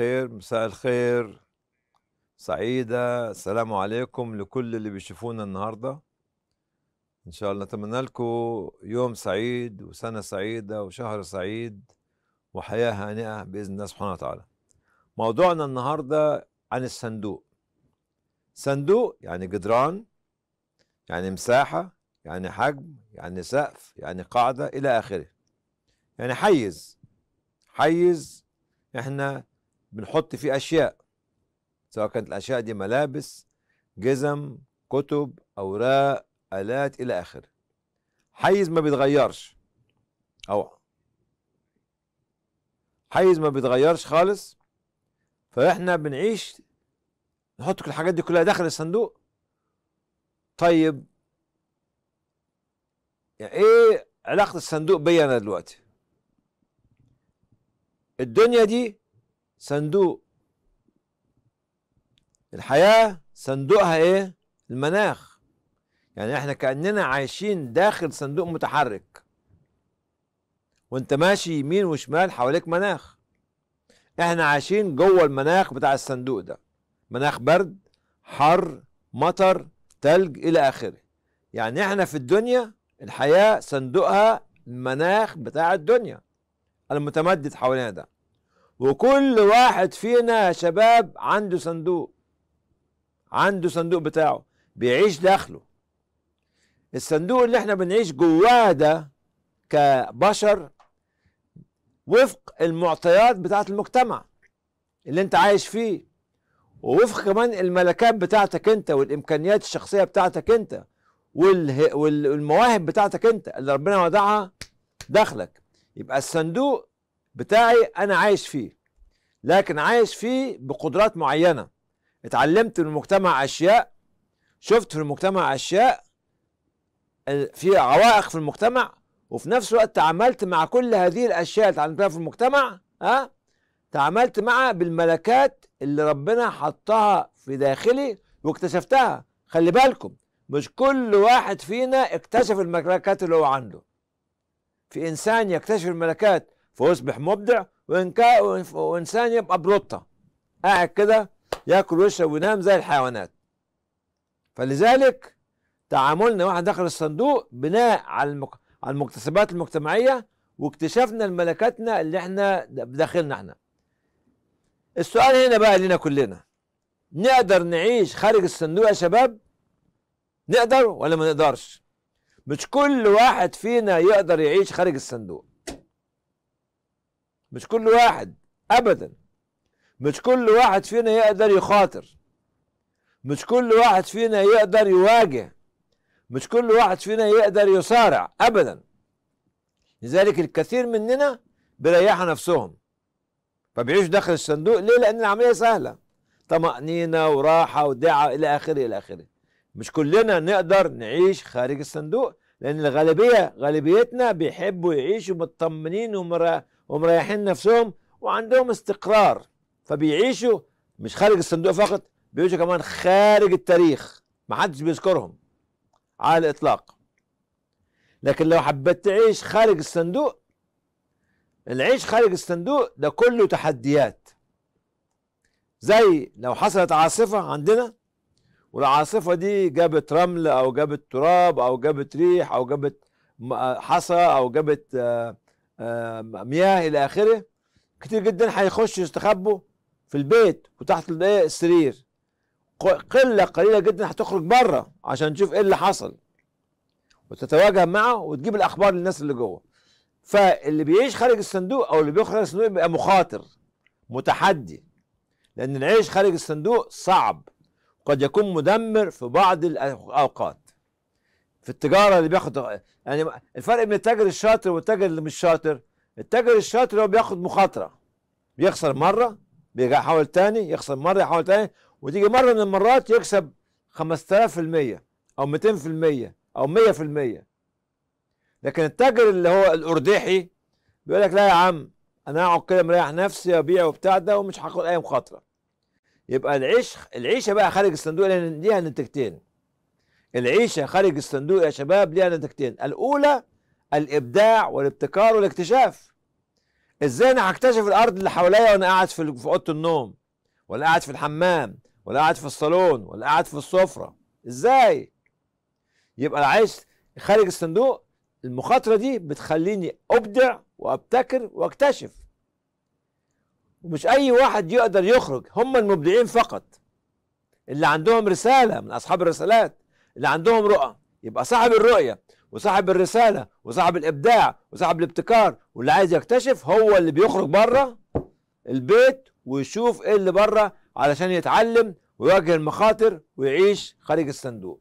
الخير مساء الخير سعيدة السلام عليكم لكل اللي بيشوفونا النهاردة إن شاء الله نتمنى لكم يوم سعيد وسنة سعيدة وشهر سعيد وحياة هانئة بإذن الله سبحانه وتعالى موضوعنا النهاردة عن الصندوق صندوق يعني جدران يعني مساحة يعني حجم يعني سقف يعني قاعدة إلى آخره يعني حيز حيز احنا بنحط فيه اشياء سواء كانت الاشياء دي ملابس جزم كتب اوراق الات الى اخره حيز ما بيتغيرش أو حيز ما بيتغيرش خالص فاحنا بنعيش نحط كل الحاجات دي كلها داخل الصندوق طيب يعني ايه علاقة الصندوق بيا انا دلوقتي الدنيا دي صندوق الحياة صندوقها ايه المناخ يعني احنا كأننا عايشين داخل صندوق متحرك وانت ماشي يمين وشمال حواليك مناخ احنا عايشين جوه المناخ بتاع الصندوق ده مناخ برد حر مطر تلج الى اخره يعني احنا في الدنيا الحياة صندوقها المناخ بتاع الدنيا المتمدد حوالينا ده وكل واحد فينا يا شباب عنده صندوق عنده صندوق بتاعه بيعيش داخله الصندوق اللي احنا بنعيش جواه ده كبشر وفق المعطيات بتاعة المجتمع اللي انت عايش فيه ووفق كمان الملكات بتاعتك انت والامكانيات الشخصية بتاعتك انت والمواهب بتاعتك انت اللي ربنا وضعها داخلك يبقى الصندوق بتاعي انا عايش فيه لكن عايش فيه بقدرات معينه اتعلمت من المجتمع اشياء شفت في المجتمع اشياء في عوائق في المجتمع وفي نفس الوقت تعاملت مع كل هذه الاشياء اللي اتعلمتها في المجتمع ها أه؟ تعاملت معها بالملكات اللي ربنا حطها في داخلي واكتشفتها خلي بالكم مش كل واحد فينا اكتشف الملكات اللي هو عنده في انسان يكتشف الملكات فيصبح مبدع وإن كان وإنسان يبقى بلطة قاعد كده ياكل ويشرب وينام زي الحيوانات فلذلك تعاملنا واحد داخل الصندوق بناء على المكتسبات المجتمعية واكتشفنا لملكاتنا اللي احنا بداخلنا احنا السؤال هنا بقى لنا كلنا نقدر نعيش خارج الصندوق يا شباب نقدر ولا ما نقدرش مش كل واحد فينا يقدر يعيش خارج الصندوق مش كل واحد ابدا مش كل واحد فينا يقدر يخاطر مش كل واحد فينا يقدر يواجه مش كل واحد فينا يقدر يصارع ابدا لذلك الكثير مننا بيريحوا نفسهم فبيعيش داخل الصندوق ليه لان العمليه سهله طمانينه وراحه ودعه الى اخره الى اخره مش كلنا نقدر نعيش خارج الصندوق لان الغالبيه غالبيتنا بيحبوا يعيشوا مطمنين ومرا ومريحين نفسهم وعندهم استقرار فبيعيشوا مش خارج الصندوق فقط بيعيشوا كمان خارج التاريخ ما حدش بيذكرهم على الإطلاق لكن لو حبيت تعيش خارج الصندوق العيش خارج الصندوق ده كله تحديات زي لو حصلت عاصفة عندنا والعاصفة دي جابت رمل أو جابت تراب أو جابت ريح أو جابت حصى أو جابت آه مياه الى اخره كتير جدا هيخشوا يستخبوا في البيت وتحت الايه السرير قله قليله جدا هتخرج بره عشان تشوف ايه اللي حصل وتتواجه معه وتجيب الاخبار للناس اللي جوه فاللي بيعيش خارج الصندوق او اللي بيخرج الصندوق بيبقى مخاطر متحدي لان العيش خارج الصندوق صعب وقد يكون مدمر في بعض الاوقات في التجاره اللي بياخد يعني الفرق بين التاجر الشاطر والتاجر اللي مش شاطر التاجر الشاطر هو بياخد مخاطره بيخسر مره بيحاول يحاول تاني يخسر مره يحاول تاني وتيجي مره من المرات يكسب 5000% او 200% او 100% لكن التاجر اللي هو الارداحي بيقول لك لا يا عم انا أقعد كده مريح نفسي ابيع وبتاع ده ومش هاخد اي مخاطره يبقى العيش العيشه بقى خارج الصندوق لان ليها نتيجتين العيشة خارج الصندوق يا شباب ليها نتيجتين الأولى الإبداع والابتكار والاكتشاف إزاي أنا هكتشف الأرض اللي حواليا وأنا قاعد في أوضة النوم ولا قاعد في الحمام ولا قاعد في الصالون ولا قاعد في السفرة إزاي يبقى العيش خارج الصندوق المخاطرة دي بتخليني أبدع وأبتكر وأكتشف ومش أي واحد يقدر يخرج هم المبدعين فقط اللي عندهم رسالة من أصحاب الرسالات اللي عندهم رؤى يبقى صاحب الرؤية وصاحب الرسالة وصاحب الإبداع وصاحب الابتكار واللي عايز يكتشف هو اللي بيخرج بره البيت ويشوف إيه اللي بره علشان يتعلم ويواجه المخاطر ويعيش خارج الصندوق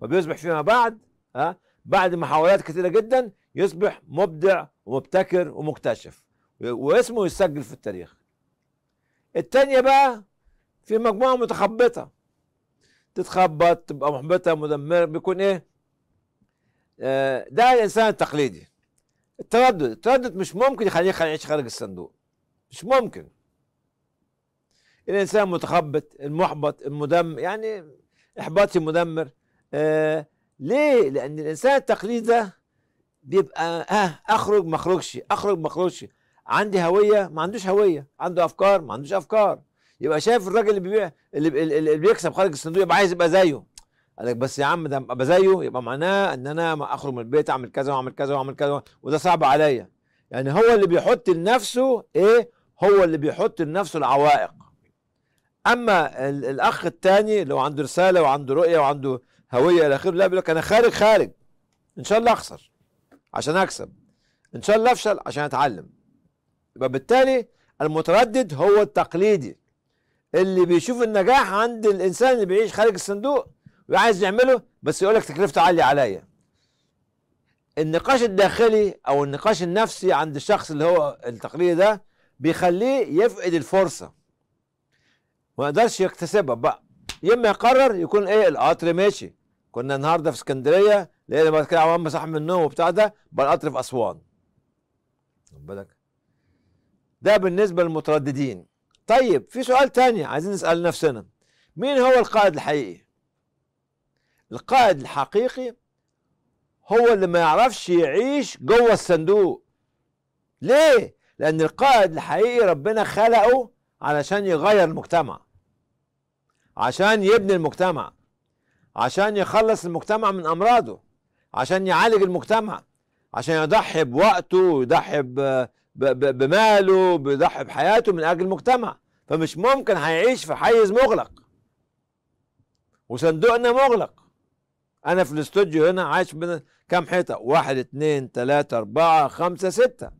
فبيصبح فيما بعد ها بعد محاولات كثيرة جدا يصبح مبدع ومبتكر ومكتشف واسمه يسجل في التاريخ التانية بقى في مجموعة متخبطة تتخبط تبقى محبطه مدمره بيكون ايه آه، ده الانسان التقليدي التردد التردد مش ممكن يخليك يعيش خارج الصندوق مش ممكن الانسان متخبط المحبط المدمر يعني احباطي مدمر آه ليه لان الانسان التقليدي ده بيبقى اه اخرج ما اخرجش اخرج ما اخرجش عندي هويه ما عندوش هويه عنده افكار ما عندوش افكار يبقى شايف الراجل اللي بيبيع اللي بيكسب خارج الصندوق يبقى عايز يبقى زيه قال لك بس يا عم ده ابقى زيه يبقى معناه ان انا ما اخرج من البيت اعمل كذا واعمل كذا واعمل كذا وده صعب عليا يعني هو اللي بيحط لنفسه ايه هو اللي بيحط لنفسه العوائق اما الاخ الثاني اللي هو عنده رساله وعنده رؤيه وعنده هويه الى اخره لا بيقول لك انا خارج خارج ان شاء الله اخسر عشان اكسب ان شاء الله افشل عشان اتعلم يبقى بالتالي المتردد هو التقليدي اللي بيشوف النجاح عند الانسان اللي بيعيش خارج الصندوق وعايز يعمله بس يقول لك تكلفته عاليه عليا النقاش الداخلي او النقاش النفسي عند الشخص اللي هو التقليدي ده بيخليه يفقد الفرصه ما يقدرش يكتسبها بقى يا اما يقرر يكون ايه القطر ماشي كنا النهارده في اسكندريه لقينا بعد كده عوام صاحي من النوم وبتاع ده بقى القطر في اسوان بالك ده بالنسبه للمترددين طيب في سؤال تاني عايزين نسأل نفسنا مين هو القائد الحقيقي القائد الحقيقي هو اللي ما يعرفش يعيش جوه الصندوق ليه لأن القائد الحقيقي ربنا خلقه علشان يغير المجتمع عشان يبني المجتمع عشان يخلص المجتمع من أمراضه عشان يعالج المجتمع عشان يضحي بوقته ويضحي بماله بيضحي بحياته من اجل المجتمع فمش ممكن هيعيش في حيز مغلق وصندوقنا مغلق انا في الاستوديو هنا عايش بين كام حيطه واحد اتنين تلاته اربعه خمسه سته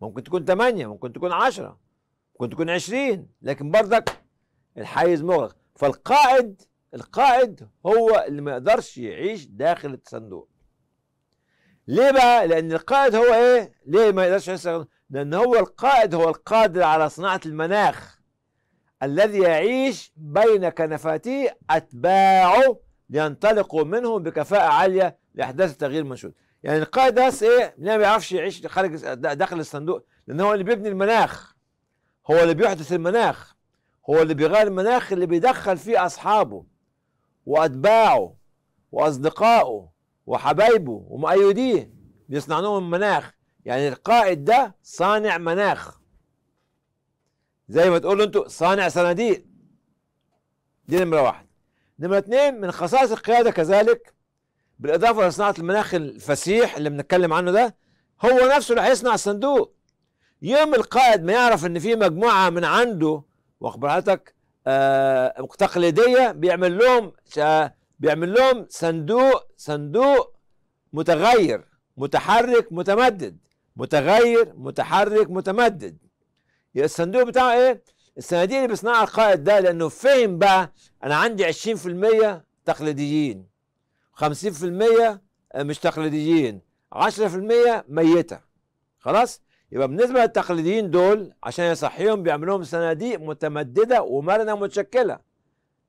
ممكن تكون تمانيه ممكن تكون عشره ممكن تكون عشرين لكن برضك الحيز مغلق فالقائد القائد هو اللي ما يقدرش يعيش داخل الصندوق ليه بقى؟ لأن القائد هو إيه؟ ليه ما يقدرش يعيش لأن هو القائد هو القادر على صناعة المناخ الذي يعيش بين كنفاته أتباعه لينطلقوا منه بكفاءة عالية لإحداث التغيير المنشود يعني القائد ده إيه ما بيعرفش يعيش خارج داخل الصندوق لأن هو اللي بيبني المناخ هو اللي بيحدث المناخ هو اللي بيغير المناخ اللي بيدخل فيه أصحابه وأتباعه وأصدقائه وحبايبه ومؤيديه بيصنع لهم المناخ يعني القائد ده صانع مناخ زي ما تقولوا انتوا صانع صناديق دي نمرة واحد نمرة اثنين من خصائص القيادة كذلك بالإضافة لصناعة المناخ الفسيح اللي بنتكلم عنه ده هو نفسه اللي هيصنع الصندوق يوم القائد ما يعرف ان في مجموعة من عنده واخباراتك آه تقليدية بيعمل لهم بيعمل لهم صندوق صندوق متغير متحرك متمدد متغير متحرك متمدد يبقى الصندوق بتاعه ايه؟ الصناديق اللي بيصنعها القائد ده لانه فهم بقى انا عندي 20% تقليديين 50% آه، مش تقليديين 10% ميته خلاص؟ يبقى بالنسبه للتقليديين دول عشان يصحيهم بيعملوهم صناديق متمدده ومرنه متشكله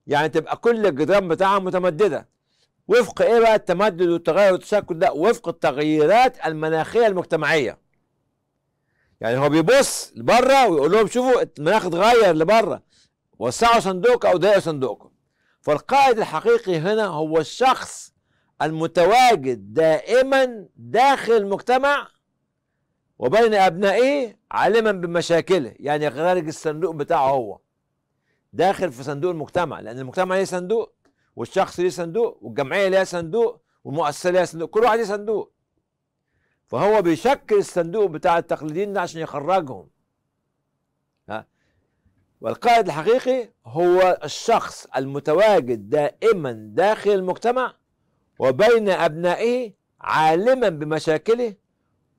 يعني تبقى كل الجدران بتاعها متمدده وفق ايه بقى التمدد والتغير والتشكل ده وفق التغييرات المناخيه المجتمعيه يعني هو بيبص لبره ويقول لهم شوفوا المناخ اتغير لبره وسعوا صندوق او ضيقوا صندوقكم فالقائد الحقيقي هنا هو الشخص المتواجد دائما داخل المجتمع وبين ابنائه عالما بمشاكله يعني خارج الصندوق بتاعه هو داخل في صندوق المجتمع لان المجتمع ليه صندوق والشخص ليه صندوق والجمعيه ليها صندوق والمؤسسه ليها صندوق كل واحد ليه صندوق فهو بيشكل الصندوق بتاع التقليديين ده عشان يخرجهم ها والقائد الحقيقي هو الشخص المتواجد دائما داخل المجتمع وبين ابنائه عالما بمشاكله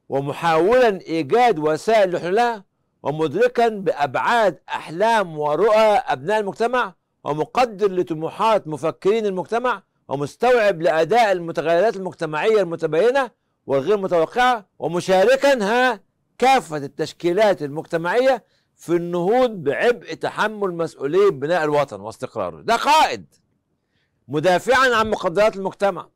ومحاولا ايجاد وسائل لحلها ومدركا بابعاد احلام ورؤى ابناء المجتمع ومقدر لطموحات مفكرين المجتمع ومستوعب لأداء المتغيرات المجتمعية المتباينة والغير متوقعة ومشاركا ها كافة التشكيلات المجتمعية في النهوض بعبء تحمل مسؤولية بناء الوطن واستقراره ده قائد مدافعا عن مقدرات المجتمع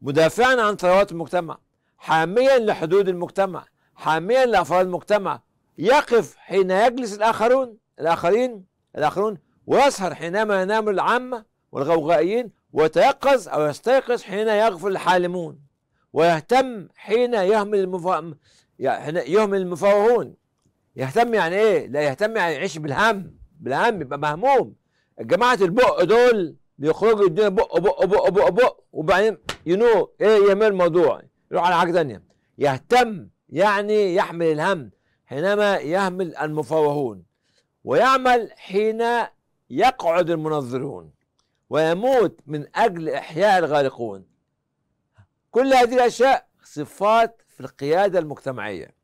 مدافعا عن ثروات المجتمع حاميا لحدود المجتمع حاميا لأفراد المجتمع يقف حين يجلس الآخرون الآخرين الآخرون ويسهر حينما ينام العامة والغوغائيين ويتيقظ أو يستيقظ حين يغفل الحالمون ويهتم حين يهمل المفا... يهمل المفوهون يهتم يعني ايه؟ لا يهتم يعني يعيش بالهم بالهم يبقى مهموم جماعة البق دول بيخرجوا يدينا بق بق بق بق بق وبعدين ينو ايه يعمل الموضوع يروح على حاجة تانية يهتم يعني يحمل الهم حينما يهمل المفوهون ويعمل حين يقعد المنظرون ويموت من أجل إحياء الغارقون كل هذه الأشياء صفات في القيادة المجتمعية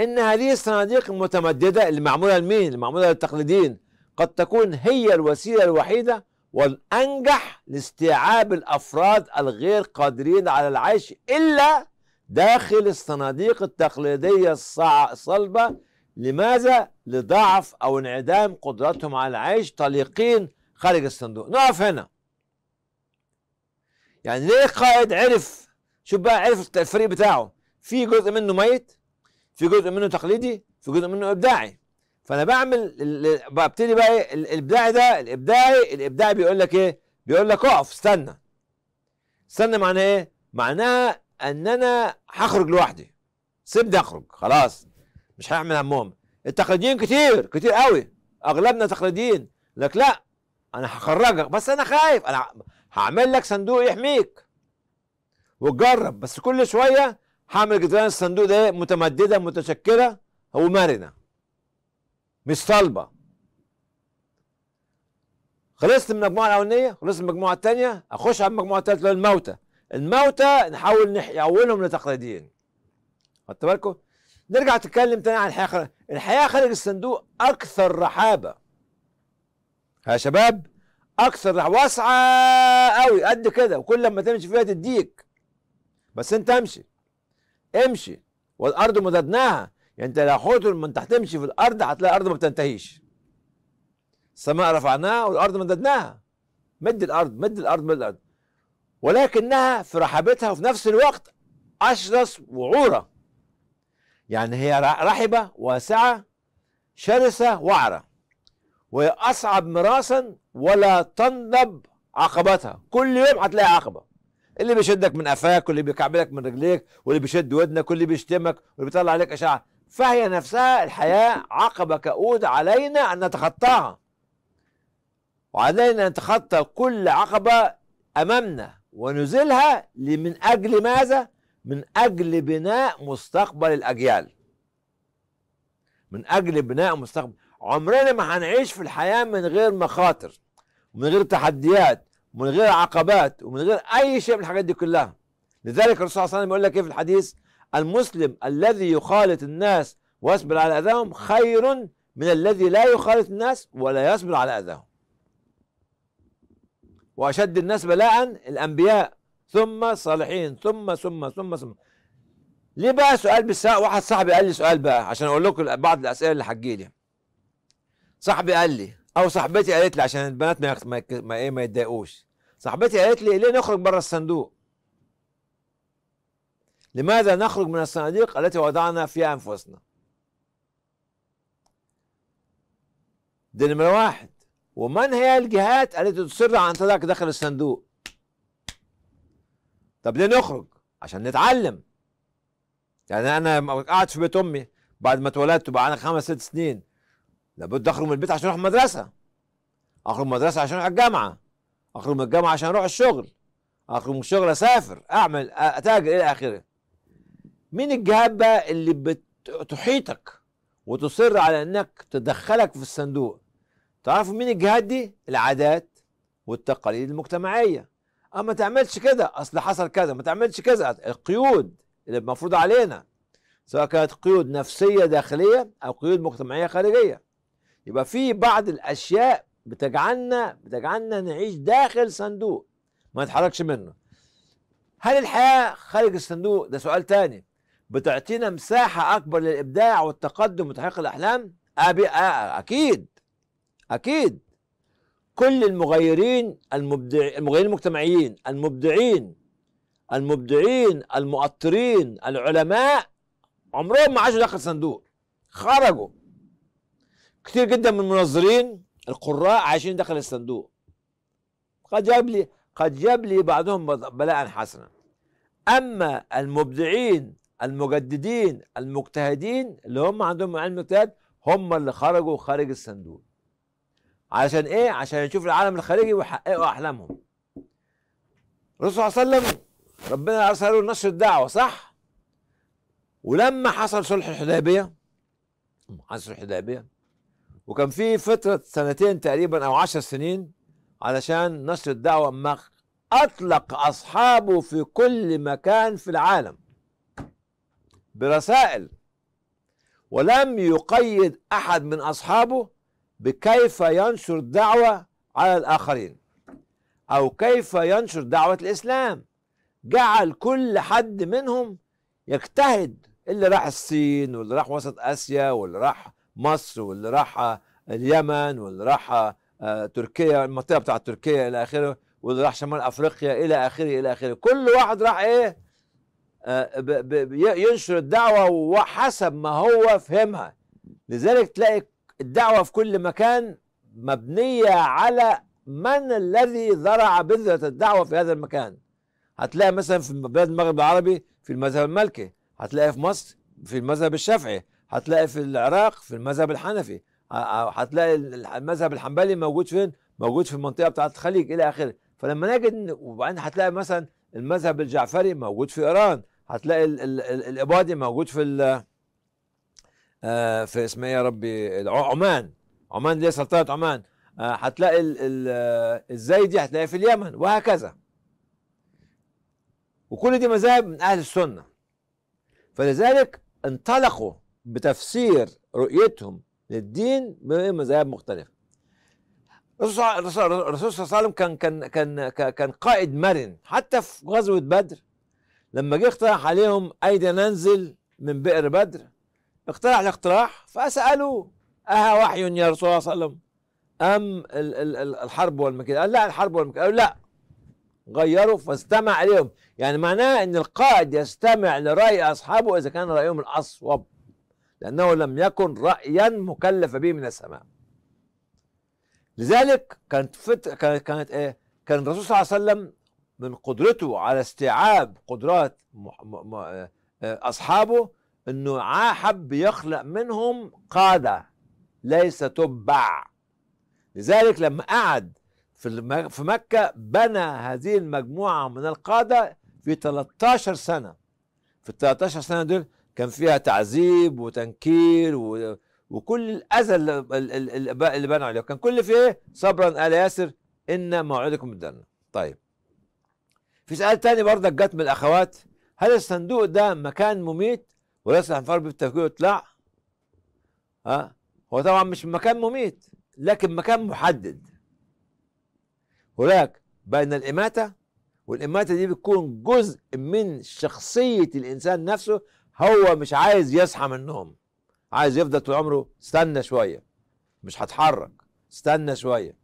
إن هذه الصناديق المتمددة اللي معمولة لمين؟ المعمولة للتقليديين قد تكون هي الوسيلة الوحيدة والأنجح لاستيعاب الأفراد الغير قادرين على العيش إلا داخل الصناديق التقليدية الصلبة لماذا؟ لضعف أو انعدام قدرتهم على العيش طليقين خارج الصندوق نقف هنا يعني ليه قائد عرف شوف بقى عرف الفريق بتاعه في جزء منه ميت في جزء منه تقليدي في جزء منه ابداعي فانا بعمل ببتدي بقى ايه الابداعي ده الابداعي الابداعي بيقول لك ايه بيقول لك اقف استنى استنى معناه ايه معناها ان انا هخرج لوحدي سيبني اخرج خلاص مش هيعمل همهم التقليديين كتير كتير قوي اغلبنا تقليديين لك لا انا هخرجك بس انا خايف انا هعمل لك صندوق يحميك وتجرب بس كل شويه هعمل جدران الصندوق ده متمدده متشكله ومرنه مش صلبه خلصت من المجموعه الاولانيه خلصت من المجموعه الثانيه اخش على المجموعه الثالثه الموتى الموتى نحاول نحولهم لتقليديين خدت بالكم نرجع تتكلم تاني عن الحياه خارج الحياه خارج الصندوق اكثر رحابه يا شباب اكثر رح واسعه قوي قد كده وكل لما تمشي فيها تديك بس انت امشي امشي والارض مددناها يعني انت لو حوت ما انت هتمشي في الارض هتلاقي الارض ما بتنتهيش السماء رفعناها والارض مددناها مد الارض مد الارض مد الارض ولكنها في رحابتها وفي نفس الوقت اشرس وعوره يعني هي رحبة واسعة شرسة وعرة وهي أصعب مراسا ولا تنضب عقبتها كل يوم هتلاقي عقبة اللي بيشدك من قفاك واللي بيكعبلك من رجليك واللي بيشد ودنك واللي بيشتمك واللي بيطلع عليك أشعة فهي نفسها الحياة عقبة كؤود علينا أن نتخطاها وعلينا أن نتخطى كل عقبة أمامنا ونزلها من أجل ماذا؟ من أجل بناء مستقبل الأجيال من أجل بناء مستقبل عمرنا ما هنعيش في الحياة من غير مخاطر ومن غير تحديات ومن غير عقبات ومن غير أي شيء من الحاجات دي كلها لذلك الرسول صلى الله عليه وسلم يقول لك إيه في الحديث المسلم الذي يخالط الناس ويصبر على أذاهم خير من الذي لا يخالط الناس ولا يصبر على أذاهم وأشد الناس بلاء الأنبياء ثم صالحين ثم ثم ثم ثم ليه بقى سؤال بالساعة واحد صاحبي قال لي سؤال بقى عشان اقول لكم بعض الاسئله اللي لي صاحبي قال لي او صاحبتي قالت لي عشان البنات ما ما ما ايه ما يتضايقوش صاحبتي قالت لي ليه نخرج بره الصندوق لماذا نخرج من الصناديق التي وضعنا فيها انفسنا ده نمرة واحد ومن هي الجهات التي تصر عن تضعك داخل الصندوق طب ليه نخرج عشان نتعلم يعني انا قاعد في بيت امي بعد ما اتولدت وبقى انا خمس ست سنين لابد اخرج من البيت عشان اروح المدرسه اخرج من المدرسه عشان اروح الجامعه اخرج من الجامعه عشان اروح الشغل اخرج من الشغل اسافر اعمل اتاجر الى اخره مين الجهات بقى اللي بتحيطك وتصر على انك تدخلك في الصندوق تعرفوا مين الجهات دي العادات والتقاليد المجتمعيه اه ما تعملش كده اصل حصل كذا ما تعملش كذا القيود اللي المفروض علينا سواء كانت قيود نفسيه داخليه او قيود مجتمعيه خارجيه يبقى في بعض الاشياء بتجعلنا بتجعلنا نعيش داخل صندوق ما نتحركش منه هل الحياه خارج الصندوق ده سؤال تاني بتعطينا مساحه اكبر للابداع والتقدم وتحقيق الاحلام أبي أه اكيد اكيد كل المغيرين المبدع المغيرين المجتمعيين المبدعين المبدعين المؤطرين العلماء عمرهم ما عاشوا داخل الصندوق خرجوا كتير جدا من المنظرين القراء عايشين داخل الصندوق قد جاب لي قد جاب لي بعضهم بلاء حسنا اما المبدعين المجددين المجتهدين اللي هم عندهم علم اجتهاد هم اللي خرجوا خارج الصندوق علشان ايه عشان يشوف العالم الخارجي ويحققوا احلامهم الرسول صلى الله عليه وسلم ربنا ارسله لنشر الدعوه صح ولما حصل صلح الحديبيه حصل الحديبيه وكان في فتره سنتين تقريبا او عشر سنين علشان نشر الدعوه ما اطلق اصحابه في كل مكان في العالم برسائل ولم يقيد احد من اصحابه بكيف ينشر الدعوة على الآخرين أو كيف ينشر دعوة الإسلام جعل كل حد منهم يجتهد اللي راح الصين واللي راح وسط آسيا واللي راح مصر واللي راح آه، اليمن واللي راح آه، تركيا المنطقة بتاعت تركيا إلى آخره واللي راح شمال أفريقيا إلى آخره إلى آخره كل واحد راح إيه آه، ينشر الدعوة وحسب ما هو فهمها لذلك تلاقي الدعوة في كل مكان مبنية على من الذي زرع بذرة الدعوة في هذا المكان هتلاقي مثلا في بلاد المغرب العربي في المذهب المالكي هتلاقي في مصر في المذهب الشافعي هتلاقي في العراق في المذهب الحنفي آه، آه، هتلاقي المذهب الحنبلي موجود فين موجود في المنطقه بتاعه الخليج الى اخره فلما نجد وبعدين هتلاقي مثلا المذهب الجعفري موجود في ايران هتلاقي الاباضي موجود في آه، في اسمها إيه يا ربي عمان عمان اللي هي سلطنه عمان هتلاقي آه، الزايدي آه، هتلاقيه في اليمن وهكذا وكل دي مذاهب من اهل السنه فلذلك انطلقوا بتفسير رؤيتهم للدين من مذاهب مختلفه الرسول صلى الله عليه وسلم كان كان كان كان قائد مرن حتى في غزوه بدر لما جه اقترح عليهم ايدي ننزل من بئر بدر اقترح الاقتراح فسالوا اها وحي يا رسول الله صلى الله عليه وسلم ام الحرب والمكيده قال لا الحرب والمكيده قالوا لا غيروا فاستمع اليهم يعني معناه ان القائد يستمع لراي اصحابه اذا كان رايهم الاصوب لانه لم يكن رايا مكلف به من السماء لذلك كانت فت... كانت كانت ايه كان الرسول صلى الله عليه وسلم من قدرته على استيعاب قدرات م... م... م... إيه، إيه، اصحابه انه حب يخلق منهم قادة ليس تبع لذلك لما قعد في في مكة بنى هذه المجموعة من القادة في 13 سنة في ال 13 سنة دول كان فيها تعذيب وتنكير و... وكل الأذى اللي بنوا عليه كان كل في إيه صبرا آل ياسر إن موعدكم الجنة طيب في سؤال تاني برضك جت من الأخوات هل الصندوق ده مكان مميت ويصلح انفراد بالتفكير لا ها هو طبعا مش مكان مميت لكن مكان محدد هناك بين الإماتة والإماتة دي بتكون جزء من شخصية الإنسان نفسه هو مش عايز يصحى من النوم عايز يفضل طول عمره استنى شوية مش هتحرك استنى شوية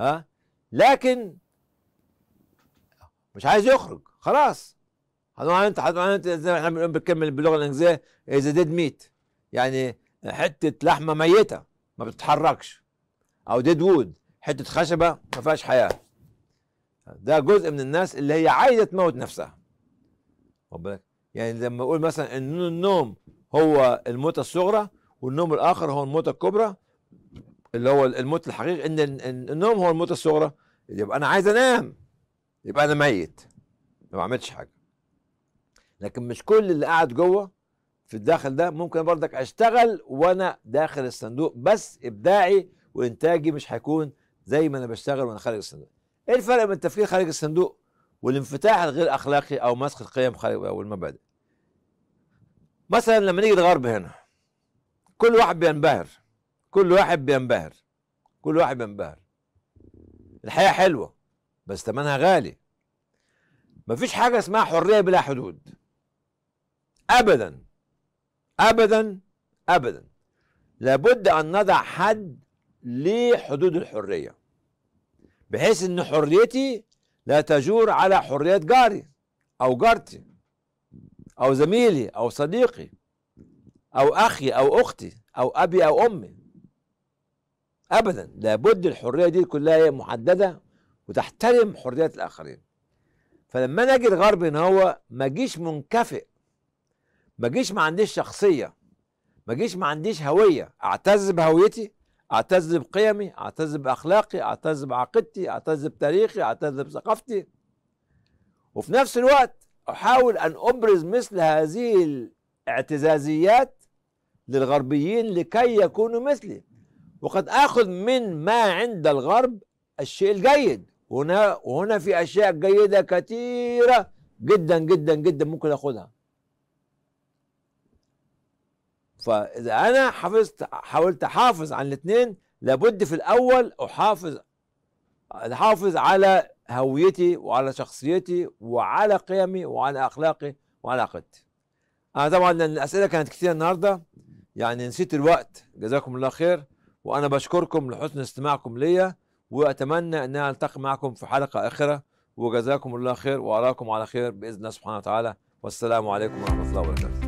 ها لكن مش عايز يخرج خلاص هتروح انت هتروح انت زي ما احنا بنقول بنكمل باللغه الانجليزيه از ديد ميت يعني حته لحمه ميته ما بتتحركش او ديد وود حته خشبه ما فيهاش حياه ده جزء من الناس اللي هي عايزه تموت نفسها بالك يعني لما اقول مثلا ان النوم هو الموت الصغرى والنوم الاخر هو الموت الكبرى اللي هو الموت الحقيقي ان النوم هو الموت الصغرى يبقى انا عايز انام يبقى انا ميت ما عملتش حاجه لكن مش كل اللي قاعد جوه في الداخل ده ممكن برضك اشتغل وانا داخل الصندوق بس ابداعي وانتاجي مش هيكون زي ما انا بشتغل وانا خارج الصندوق ايه الفرق بين التفكير خارج الصندوق والانفتاح الغير اخلاقي او مسخ القيم خارج او المبادئ مثلا لما نيجي الغرب هنا كل واحد بينبهر كل واحد بينبهر كل واحد بينبهر الحياه حلوه بس ثمنها غالي مفيش حاجه اسمها حريه بلا حدود ابدا ابدا ابدا لابد ان نضع حد لحدود الحريه بحيث ان حريتي لا تجور على حريه جاري او جارتي او زميلي او صديقي او اخي او اختي او ابي او امي ابدا لابد الحريه دي كلها محدده وتحترم حريات الاخرين فلما انا اجي الغرب ان هو ما جيش منكفئ ما جيش ما عنديش شخصيه ما جيش ما عنديش هويه اعتز بهويتي اعتز بقيمي اعتز باخلاقي اعتز بعقيدتي اعتز بتاريخي اعتز بثقافتي وفي نفس الوقت احاول ان ابرز مثل هذه الاعتزازيات للغربيين لكي يكونوا مثلي وقد اخذ من ما عند الغرب الشيء الجيد هنا وهنا في اشياء جيده كثيره جدا جدا جدا ممكن اخذها فاذا انا حفظت حاولت احافظ على الاثنين لابد في الاول احافظ احافظ على هويتي وعلى شخصيتي وعلى قيمي وعلى اخلاقي وعلى عقيدتي انا طبعا الاسئله كانت كثيره النهارده يعني نسيت الوقت جزاكم الله خير وانا بشكركم لحسن استماعكم ليا واتمنى ان التقي معكم في حلقه اخره وجزاكم الله خير واراكم على خير باذن الله سبحانه وتعالى والسلام عليكم ورحمه الله وبركاته